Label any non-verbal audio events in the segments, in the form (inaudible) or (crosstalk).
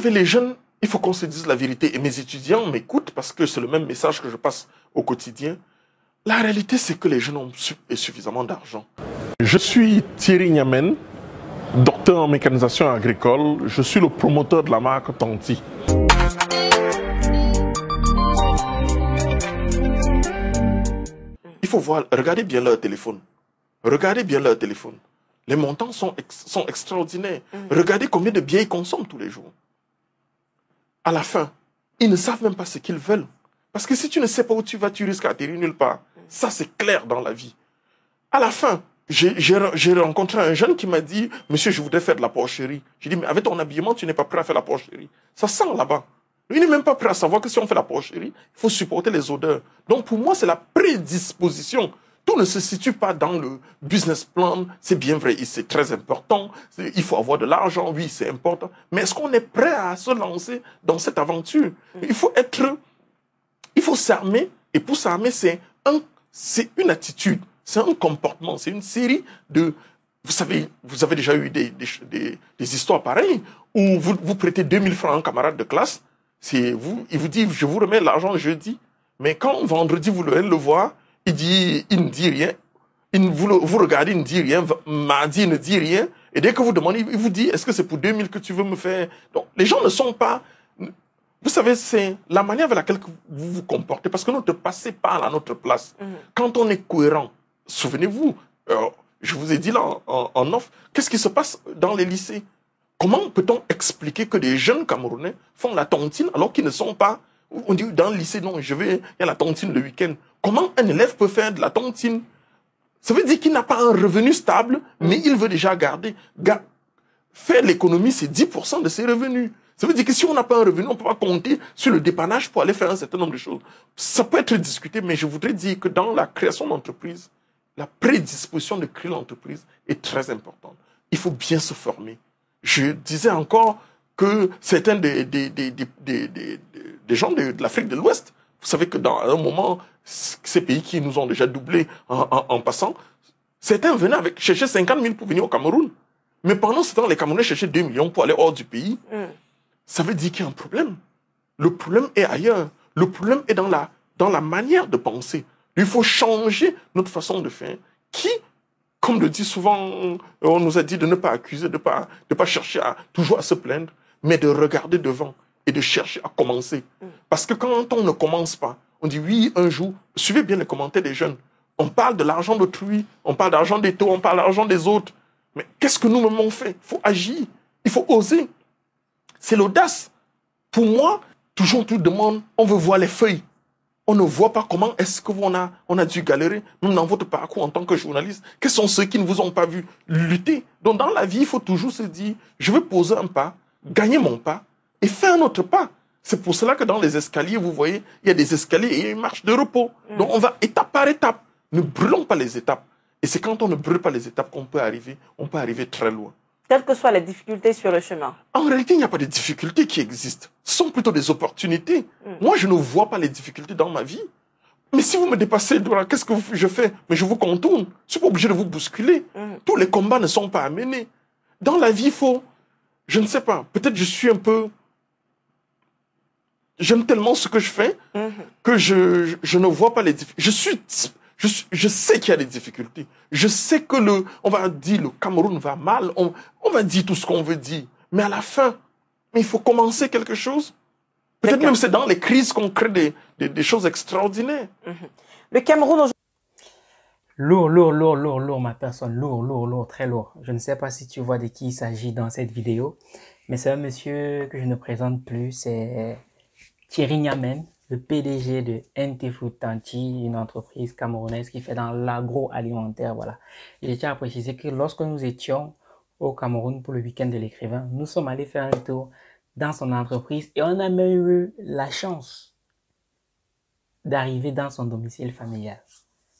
savez, les jeunes, il faut qu'on se dise la vérité. Et mes étudiants m'écoutent parce que c'est le même message que je passe au quotidien. La réalité, c'est que les jeunes ont suffisamment d'argent. Je suis Thierry Niamen, docteur en mécanisation agricole. Je suis le promoteur de la marque Tanti. Il faut voir, regardez bien leur téléphone. Regardez bien leur téléphone. Les montants sont, extraordinaires. Mm. Regardez combien de biens ils consomment tous les jours à la fin, ils ne savent même pas ce qu'ils veulent. Parce que si tu ne sais pas où tu vas, tu risques d'atterrir nulle part. Ça, c'est clair dans la vie. À la fin, j'ai rencontré un jeune qui m'a dit, monsieur, je voudrais faire de la porcherie. J'ai dit, mais avec ton habillement, tu n'es pas prêt à faire la porcherie. Ça sent là-bas. Il n'est même pas prêt à savoir que si on fait la porcherie, il faut supporter les odeurs. Donc pour moi, c'est la prédisposition tout ne se situe pas dans le business plan. C'est bien vrai, c'est très important. Il faut avoir de l'argent, oui, c'est important. Mais est-ce qu'on est prêt à se lancer dans cette aventure mm. Il faut être, il faut s'armer. Et pour s'armer, c'est un, c'est une attitude, c'est un comportement, c'est une série de. Vous savez, vous avez déjà eu des, des, histoires pareilles où vous, vous prêtez 2000 francs à un camarade de classe. C'est vous, il vous dit, je vous remets l'argent jeudi. Mais quand vendredi, vous le le voir, il dit, il ne dit rien. vous, vous regardez, il ne dit rien. Mardi, il ne dit rien. Et dès que vous demandez, il vous dit, est-ce que c'est pour 2000 que tu veux me faire Donc, les gens ne sont pas... Vous savez, c'est la manière avec laquelle vous vous comportez, parce que nous, te passons pas à notre place. Mm. Quand on est cohérent, souvenez-vous, euh, je vous ai dit là en, en off, qu'est-ce qui se passe dans les lycées Comment peut-on expliquer que des jeunes Camerounais font la tontine alors qu'ils ne sont pas... On dit dans le lycée, non, je vais, il y a la tontine le week-end. Comment un élève peut faire de la tontine Ça veut dire qu'il n'a pas un revenu stable, mais il veut déjà garder. faire l'économie, c'est 10% de ses revenus. Ça veut dire que si on n'a pas un revenu, on ne peut pas compter sur le dépannage pour aller faire un certain nombre de choses. Ça peut être discuté, mais je voudrais dire que dans la création d'entreprise, la prédisposition de créer l'entreprise est très importante. Il faut bien se former. Je disais encore que certains des, des, des, des gens de, l'Afrique de l'Ouest vous savez que dans un moment, ces pays qui nous ont déjà doublé en, passant, certains venaient avec, chercher 50 000 pour venir au Cameroun. Mais pendant ce temps, les Camerounais cherchaient 2 millions pour aller hors du pays. Mm. Ça veut dire qu'il y a un problème. Le problème est ailleurs. Le problème est dans la, dans la manière de penser. Il faut changer notre façon de faire. Qui, comme le dit souvent, euh, on nous a dit de ne pas accuser, de ne pas, de pas chercher à toujours à se plaindre, mais de regarder devant et de chercher à commencer. Mm. Parce que quand on ne commence pas, on dit oui, un jour, suivez bien les commentaires des jeunes. On parle de l'argent d'autrui, on parle d'argent des taux, on parle d'argent des autres. Mais qu'est-ce que nous-mêmes on fait Il faut agir, il faut oser. C'est l'audace. Pour moi, toujours tout demande, on veut voir les feuilles. On ne voit pas comment est-ce que vous, on a, on a dû galérer, même dans votre parcours en tant que journaliste. Quels sont ceux qui ne vous ont pas vu lutter Donc dans la vie, il faut toujours se dire, je veux poser un pas, gagner mon pas, et fait un autre pas. C'est pour cela que dans les escaliers, vous voyez, il y a des escaliers et une marche de repos. Mm. Donc on va étape par étape. Ne brûlons pas les étapes. Et c'est quand on ne brûle pas les étapes qu'on peut arriver, on peut arriver très loin. Quelles que soient les difficultés sur le chemin. En réalité, il n'y a pas de difficultés qui existent. Ce sont plutôt des opportunités. Mm. Moi, je ne vois pas les difficultés dans ma vie. Mais si vous me dépassez, qu'est-ce que je fais Mais je vous contourne. Je ne suis pas obligé de vous bousculer. Mm. Tous les combats ne sont pas amenés. Dans la vie, il faut, je ne sais pas, peut-être je suis un peu j'aime tellement ce que je fais mm-hmm. que je, je, ne vois pas les difficultés. Je suis, je, je sais qu'il y a des difficultés. Je sais que le, on va dire le Cameroun va mal, on, on va dire tout ce qu'on veut dire. Mais à la fin, il faut commencer quelque chose. Peut-être même c'est dans les crises qu'on crée des, des, des, choses extraordinaires. Mm-hmm. Le Cameroun Lourd, lourd, lourd, lourd, lourd, ma personne. Lourd, lourd, lourd, très lourd. Je ne sais pas si tu vois de qui il s'agit dans cette vidéo, mais c'est un monsieur que je ne présente plus. C'est Thierry Niamen, le PDG de NT Food Tanti, une entreprise camerounaise qui fait dans l'agroalimentaire. Voilà. je tiens à préciser que lorsque nous étions au Cameroun pour le week-end de l'écrivain, nous sommes allés faire un tour dans son entreprise et on a même eu la chance d'arriver dans son domicile familial.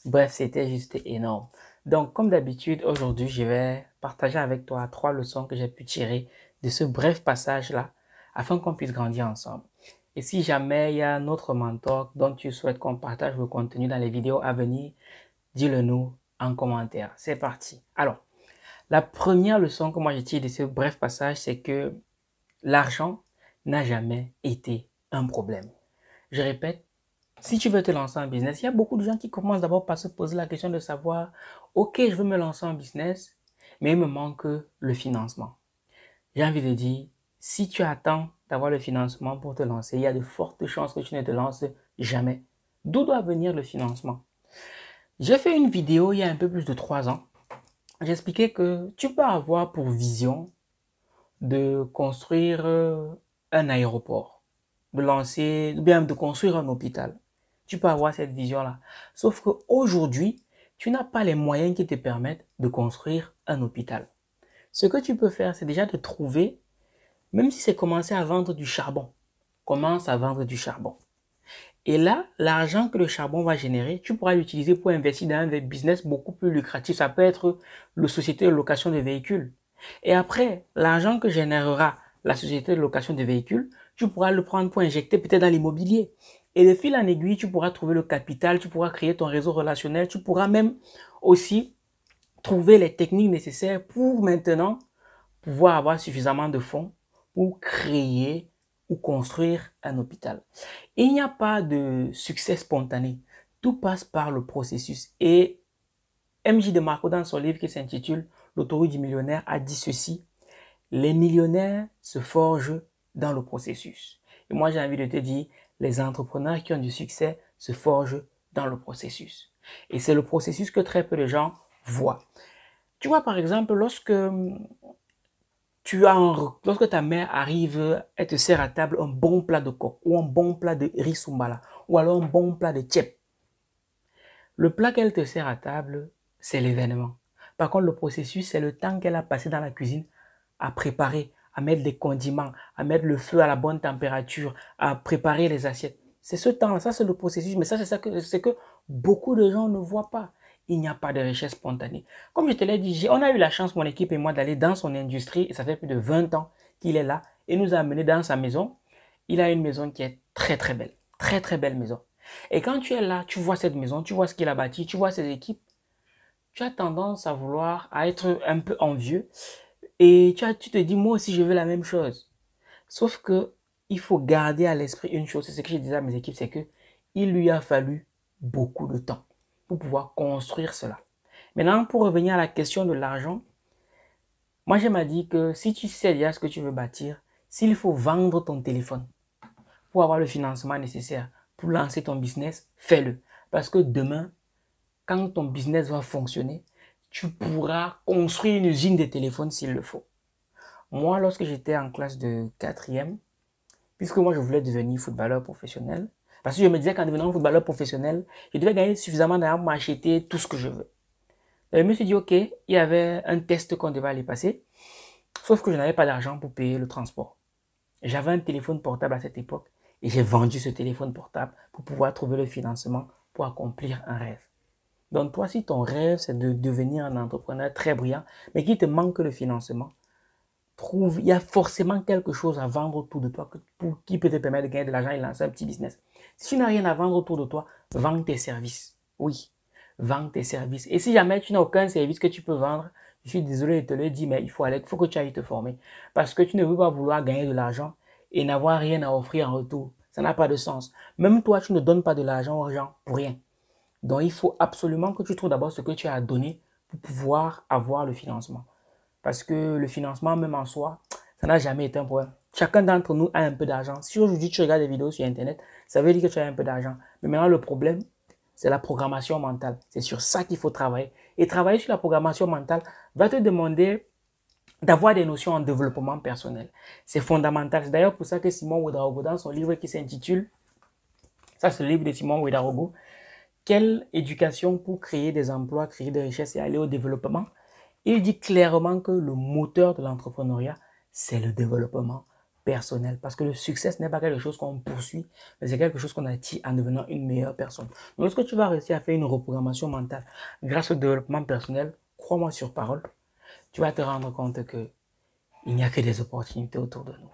Bref, c'était juste énorme. Donc, comme d'habitude, aujourd'hui, je vais partager avec toi trois leçons que j'ai pu tirer de ce bref passage-là afin qu'on puisse grandir ensemble. Et si jamais il y a un autre mentor dont tu souhaites qu'on partage le contenu dans les vidéos à venir, dis-le nous en commentaire. C'est parti. Alors, la première leçon que moi j'ai tirée de ce bref passage, c'est que l'argent n'a jamais été un problème. Je répète, si tu veux te lancer en business, il y a beaucoup de gens qui commencent d'abord par se poser la question de savoir, OK, je veux me lancer en business, mais il me manque le financement. J'ai envie de dire, si tu attends d'avoir le financement pour te lancer, il y a de fortes chances que tu ne te lances jamais. D'où doit venir le financement J'ai fait une vidéo il y a un peu plus de trois ans. J'expliquais que tu peux avoir pour vision de construire euh, un aéroport, de lancer, bien de construire un hôpital. Tu peux avoir cette vision-là. Sauf qu'aujourd'hui, tu n'as pas les moyens qui te permettent de construire un hôpital. Ce que tu peux faire, c'est déjà de trouver même si c'est commencer à vendre du charbon, commence à vendre du charbon. Et là, l'argent que le charbon va générer, tu pourras l'utiliser pour investir dans un business beaucoup plus lucratif. Ça peut être le société de location de véhicules. Et après, l'argent que générera la société de location de véhicules, tu pourras le prendre pour injecter peut-être dans l'immobilier. Et de fil en aiguille, tu pourras trouver le capital, tu pourras créer ton réseau relationnel, tu pourras même aussi trouver les techniques nécessaires pour maintenant pouvoir avoir suffisamment de fonds ou créer ou construire un hôpital. Il n'y a pas de succès spontané. Tout passe par le processus. Et MJ de Marco, dans son livre qui s'intitule L'autoroute du millionnaire, a dit ceci. Les millionnaires se forgent dans le processus. Et moi, j'ai envie de te dire, les entrepreneurs qui ont du succès se forgent dans le processus. Et c'est le processus que très peu de gens voient. Tu vois, par exemple, lorsque hum, tu as lorsque ta mère arrive, elle te sert à table un bon plat de coq ou un bon plat de soumbala, ou alors un bon plat de tchèp. Le plat qu'elle te sert à table, c'est l'événement. Par contre, le processus, c'est le temps qu'elle a passé dans la cuisine à préparer, à mettre des condiments, à mettre le feu à la bonne température, à préparer les assiettes. C'est ce temps-là, ça c'est le processus, mais ça c'est ça que, que beaucoup de gens ne voient pas il n'y a pas de richesse spontanée. Comme je te l'ai dit, on a eu la chance, mon équipe et moi, d'aller dans son industrie. Et ça fait plus de 20 ans qu'il est là et nous a amené dans sa maison. Il a une maison qui est très, très belle. Très, très belle maison. Et quand tu es là, tu vois cette maison, tu vois ce qu'il a bâti, tu vois ses équipes. Tu as tendance à vouloir, à être un peu envieux. Et tu, tu te dis, moi aussi, je veux la même chose. Sauf que il faut garder à l'esprit une chose. C'est ce que je disais à mes équipes, c'est que il lui a fallu beaucoup de temps pour pouvoir construire cela. Maintenant, pour revenir à la question de l'argent, moi je m'a dit que si tu sais déjà ce que tu veux bâtir, s'il faut vendre ton téléphone pour avoir le financement nécessaire pour lancer ton business, fais-le. Parce que demain, quand ton business va fonctionner, tu pourras construire une usine de téléphones s'il le faut. Moi, lorsque j'étais en classe de quatrième, puisque moi je voulais devenir footballeur professionnel, parce que je me disais qu'en devenant footballeur professionnel, je devais gagner suffisamment d'argent pour m'acheter tout ce que je veux. je me suis dit, OK, il y avait un test qu'on devait aller passer. Sauf que je n'avais pas d'argent pour payer le transport. J'avais un téléphone portable à cette époque et j'ai vendu ce téléphone portable pour pouvoir trouver le financement pour accomplir un rêve. Donc toi, si ton rêve, c'est de devenir un entrepreneur très brillant, mais qu'il te manque le financement, trouve, il y a forcément quelque chose à vendre autour de toi pour, qui peut te permettre de gagner de l'argent et lancer un petit business. Si tu n'as rien à vendre autour de toi, vends tes services. Oui, vends tes services. Et si jamais tu n'as aucun service que tu peux vendre, je suis désolé de te le dire, mais il faut aller, il faut que tu ailles te former. Parce que tu ne veux pas vouloir gagner de l'argent et n'avoir rien à offrir en retour. Ça n'a pas de sens. Même toi, tu ne donnes pas de l'argent aux gens pour rien. Donc, il faut absolument que tu trouves d'abord ce que tu as à donner pour pouvoir avoir le financement. Parce que le financement, même en soi, ça n'a jamais été un problème. Chacun d'entre nous a un peu d'argent. Si aujourd'hui tu regardes des vidéos sur Internet, ça veut dire que tu as un peu d'argent. Mais maintenant, le problème, c'est la programmation mentale. C'est sur ça qu'il faut travailler. Et travailler sur la programmation mentale va te demander d'avoir des notions en développement personnel. C'est fondamental. C'est d'ailleurs pour ça que Simon Ouidarogo, dans son livre qui s'intitule, ça c'est le livre de Simon Ouidarogo. « Quelle éducation pour créer des emplois, créer des richesses et aller au développement il dit clairement que le moteur de l'entrepreneuriat, c'est le développement personnel. Parce que le succès, ce n'est pas quelque chose qu'on poursuit, mais c'est quelque chose qu'on attire en devenant une meilleure personne. lorsque tu vas réussir à faire une reprogrammation mentale grâce au développement personnel, crois-moi sur parole, tu vas te rendre compte que il n'y a que des opportunités autour de nous.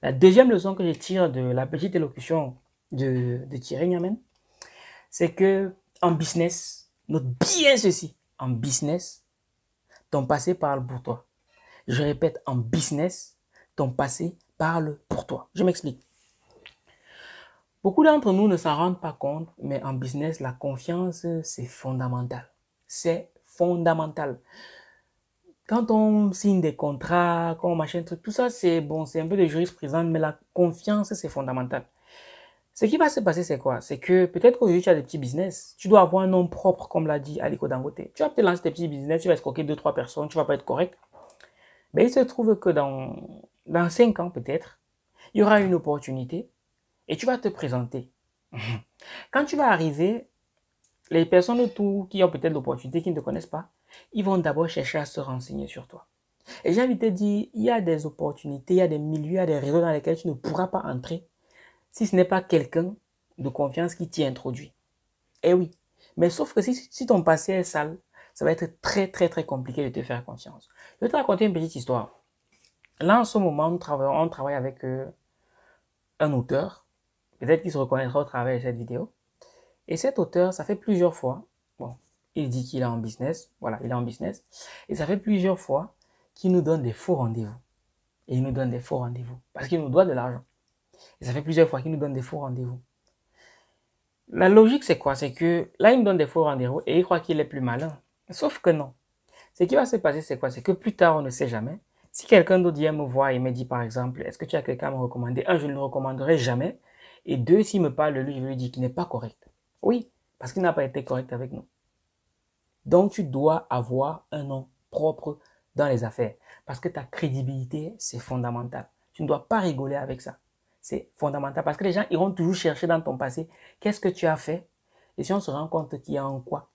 La deuxième leçon que je tire de la petite élocution de, de Thierry Niamen, c'est que en business, note bien ceci, en business, ton passé parle pour toi. Je répète, en business, ton passé parle pour toi. Je m'explique. Beaucoup d'entre nous ne s'en rendent pas compte, mais en business, la confiance, c'est fondamental. C'est fondamental. Quand on signe des contrats, quand on machin, tout ça, c'est bon, c'est un peu de jurisprudence, mais la confiance, c'est fondamental. Ce qui va se passer, c'est quoi C'est que peut-être qu'aujourd'hui, tu as des petits business. Tu dois avoir un nom propre, comme l'a dit Aliko Dangote. Tu vas peut-être lancer tes petits business, tu vas escroquer deux, trois personnes, tu vas pas être correct. Mais il se trouve que dans, dans cinq ans, peut-être, il y aura une opportunité et tu vas te présenter. (laughs) Quand tu vas arriver, les personnes autour qui ont peut-être l'opportunité, qui ne te connaissent pas, ils vont d'abord chercher à se renseigner sur toi. Et j'ai envie de te dire, il y a des opportunités, il y a des milieux, il y a des réseaux dans lesquels tu ne pourras pas entrer si ce n'est pas quelqu'un de confiance qui t'y introduit. Eh oui, mais sauf que si, ton passé est sale, ça va être très très très compliqué de te faire confiance. Je vais te raconter une petite histoire. Là, en ce moment, on travaille, avec euh, un auteur. Peut-être qu'il se reconnaîtra au travers de cette vidéo. Et cet auteur, ça fait plusieurs fois. Bon, il dit qu'il est en business. Voilà, il est en business. Et ça fait plusieurs fois qu'il nous donne des faux rendez-vous. Et il nous donne des faux rendez-vous. Parce qu'il nous doit de l'argent. Et ça fait plusieurs fois qu'il nous donne des faux rendez-vous. La logique, c'est quoi C'est que là, il me donne des faux rendez-vous et il croit qu'il est plus malin. Sauf que non. Ce qui va se passer, c'est quoi C'est que plus tard, on ne sait jamais. Si quelqu'un d'autre vient me voir et me dit, par exemple, est-ce que tu as quelqu'un à me recommander Un, je ne le recommanderai jamais. Et deux, s'il me parle de lui, je lui dis qu'il n'est pas correct. Oui, parce qu'il n'a pas été correct avec nous. Donc, tu dois avoir un nom propre dans les affaires. Parce que ta crédibilité, c'est fondamental. Tu ne dois pas rigoler avec ça. C'est fondamental parce que les gens iront toujours chercher dans ton passé qu'est-ce que tu as fait. Et si on se rend compte qu'il y a en quoi,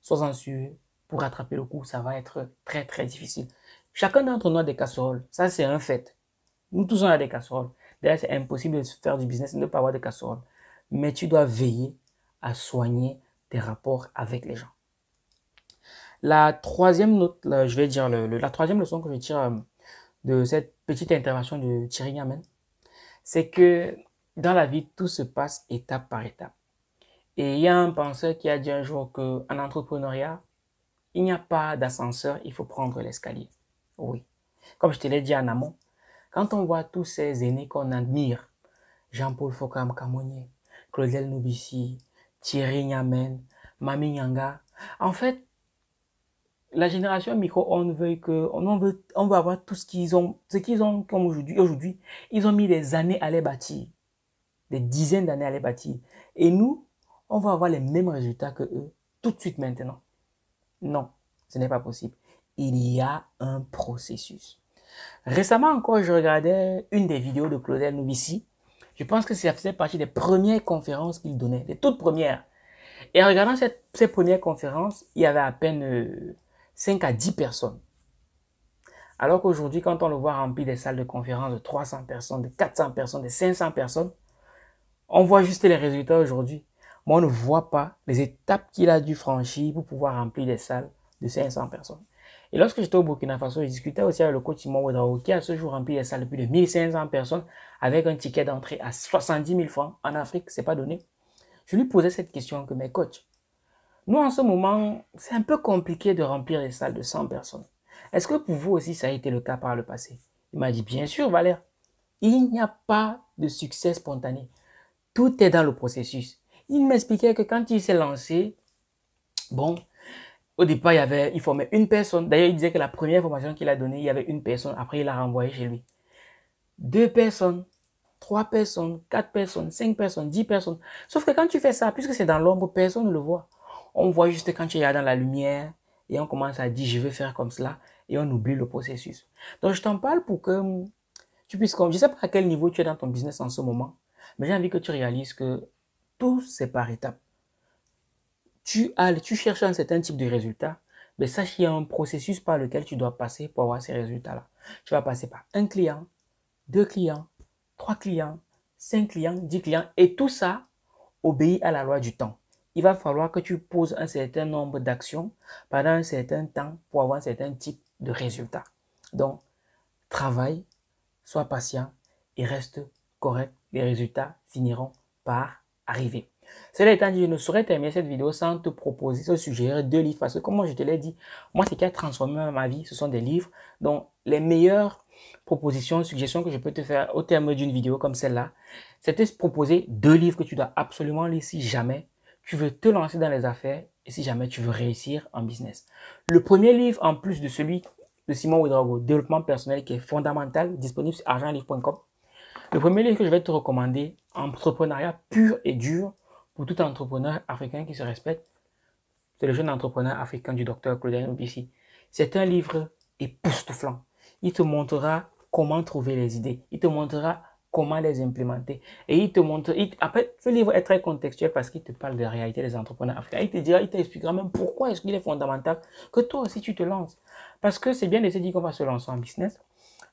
sois-en sûr, pour rattraper le coup, ça va être très très difficile. Chacun d'entre nous a des casseroles. Ça, c'est un fait. Nous tous, on a des casseroles. D'ailleurs, c'est impossible de faire du business et de ne pas avoir des casseroles. Mais tu dois veiller à soigner tes rapports avec les gens. La troisième note, je vais dire, la troisième leçon que je tire euh, de cette petite intervention de Thierry Yamen, c'est que dans la vie, tout se passe étape par étape. Et il y a un penseur qui a dit un jour qu'en entrepreneuriat, il n'y a pas d'ascenseur, il faut prendre l'escalier. Oui. Comme je te l'ai dit en amont, quand on voit tous ces aînés qu'on admire, Jean-Paul Fokam Camonier, Claudel Nubissi, Thierry Nyamen, Mami Nyanga, en fait, la génération micro-ondes veut que, on veut, on veut avoir tout ce qu'ils ont, ce qu'ils ont comme aujourd'hui. Aujourd'hui, ils ont mis des années à les bâtir. Des dizaines d'années à les bâtir. Et nous, on va avoir les mêmes résultats que eux tout de suite maintenant. Non, ce n'est pas possible. Il y a un processus. Récemment encore, je regardais une des vidéos de Claudel Nubissi. Je pense que ça faisait partie des premières conférences qu'il donnait, des toutes premières. Et en regardant cette, ces premières conférences, il y avait à peine euh, 5 à 10 personnes. Alors qu'aujourd'hui, quand on le voit rempli des salles de conférence de 300 personnes, de 400 personnes, de 500 personnes, on voit juste les résultats aujourd'hui. Mais on ne voit pas les étapes qu'il a dû franchir pour pouvoir remplir des salles de 500 personnes. Et lorsque j'étais au Burkina Faso, je discutais aussi avec le coach Simon Ouedraogo qui a ce jour rempli des salles de plus de 1500 personnes avec un ticket d'entrée à 70 000 francs. En Afrique, c'est pas donné. Je lui posais cette question que mes coachs, nous, en ce moment, c'est un peu compliqué de remplir les salles de 100 personnes. Est-ce que pour vous aussi, ça a été le cas par le passé Il m'a dit, bien sûr, Valère, il n'y a pas de succès spontané. Tout est dans le processus. Il m'expliquait que quand il s'est lancé, bon, au départ, il, il formait une personne. D'ailleurs, il disait que la première formation qu'il a donnée, il y avait une personne. Après, il l'a renvoyée chez lui. Deux personnes, trois personnes, quatre personnes, cinq personnes, dix personnes. Sauf que quand tu fais ça, puisque c'est dans l'ombre, personne ne le voit. On voit juste quand tu es dans la lumière et on commence à dire je vais faire comme cela et on oublie le processus. Donc je t'en parle pour que hum, tu puisses, je sais pas à quel niveau tu es dans ton business en ce moment, mais j'ai envie que tu réalises que tout c'est par étapes. Tu, as, tu cherches un certain type de résultat, mais sache qu'il y a un processus par lequel tu dois passer pour avoir ces résultats-là. Tu vas passer par un client, deux clients, trois clients, cinq clients, dix clients, et tout ça obéit à la loi du temps il va falloir que tu poses un certain nombre d'actions pendant un certain temps pour avoir un certain type de résultat. Donc, travaille, sois patient et reste correct. Les résultats finiront par arriver. Cela étant dit, je ne saurais terminer cette vidéo sans te proposer, te suggérer deux livres. Parce que comme je te l'ai dit, moi, ce qui a transformé ma vie, ce sont des livres. dont les meilleures propositions, suggestions que je peux te faire au terme d'une vidéo comme celle-là, c'est de te proposer deux livres que tu dois absolument lire si jamais tu veux te lancer dans les affaires et si jamais tu veux réussir en business. Le premier livre, en plus de celui de Simon Oudrago, Développement personnel, qui est fondamental, disponible sur argentlivre.com, le premier livre que je vais te recommander, Entrepreneuriat pur et dur pour tout entrepreneur africain qui se respecte, c'est le jeune entrepreneur africain du docteur Claudine Obissi. C'est un livre époustouflant. Il te montrera comment trouver les idées. Il te montrera comment les implémenter. Et il te montre, après, ce livre est très contextuel parce qu'il te parle de la réalité des entrepreneurs africains. Il te dira, il t'expliquera même pourquoi est-ce qu'il est fondamental que toi aussi tu te lances. Parce que c'est bien de se dire qu'on va se lancer en business,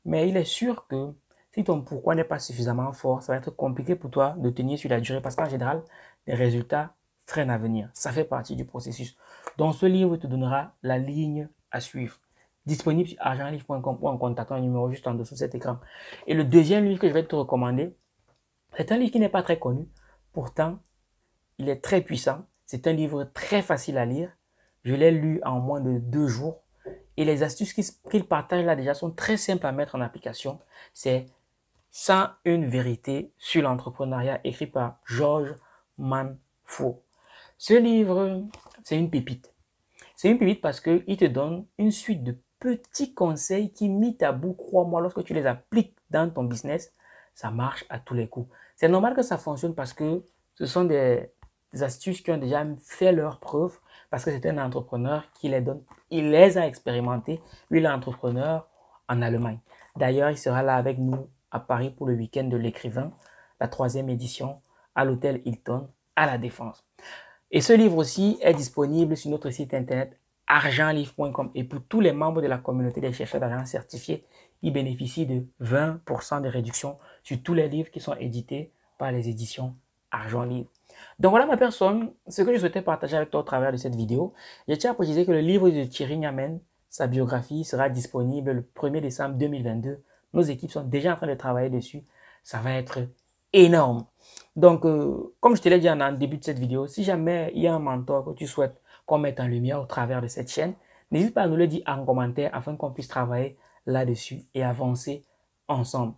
mais il est sûr que si ton pourquoi n'est pas suffisamment fort, ça va être compliqué pour toi de tenir sur la durée parce qu'en général, les résultats traînent à venir. Ça fait partie du processus. Donc ce livre, te donnera la ligne à suivre disponible sur argentlivre.com ou en contactant le numéro juste en dessous de cet écran. Et le deuxième livre que je vais te recommander, c'est un livre qui n'est pas très connu, pourtant il est très puissant, c'est un livre très facile à lire, je l'ai lu en moins de deux jours et les astuces qu'il partage là déjà sont très simples à mettre en application. C'est 101 vérités sur l'entrepreneuriat écrit par Georges Manfou. Ce livre, c'est une pépite. C'est une pépite parce qu'il te donne une suite de Petit conseil qui, mit à bout, crois-moi, lorsque tu les appliques dans ton business, ça marche à tous les coups. C'est normal que ça fonctionne parce que ce sont des, astuces qui ont déjà fait leur preuve parce que c'est un entrepreneur qui les donne. Il les a expérimentées. Lui, l'entrepreneur en Allemagne. D'ailleurs, il sera là avec nous à Paris pour le week-end de l'écrivain, la troisième édition à l'hôtel Hilton à la Défense. Et ce livre aussi est disponible sur notre site internet argentlivre.com, Et pour tous les membres de la communauté des chercheurs d'argent certifiés, ils bénéficient de 20% de réduction sur tous les livres qui sont édités par les éditions Argent Livre. Donc voilà ma personne, ce que je souhaitais partager avec toi au travers de cette vidéo. Je tiens à préciser que le livre de Thierry Niamen, sa biographie, sera disponible le 1er décembre 2022. Nos équipes sont déjà en train de travailler dessus. Ça va être énorme. Donc, euh, comme je te l'ai dit en début de cette vidéo, si jamais il y a un mentor que tu souhaites qu'on mette en lumière au travers de cette chaîne. N'hésite pas à nous le dire en commentaire afin qu'on puisse travailler là-dessus et avancer ensemble.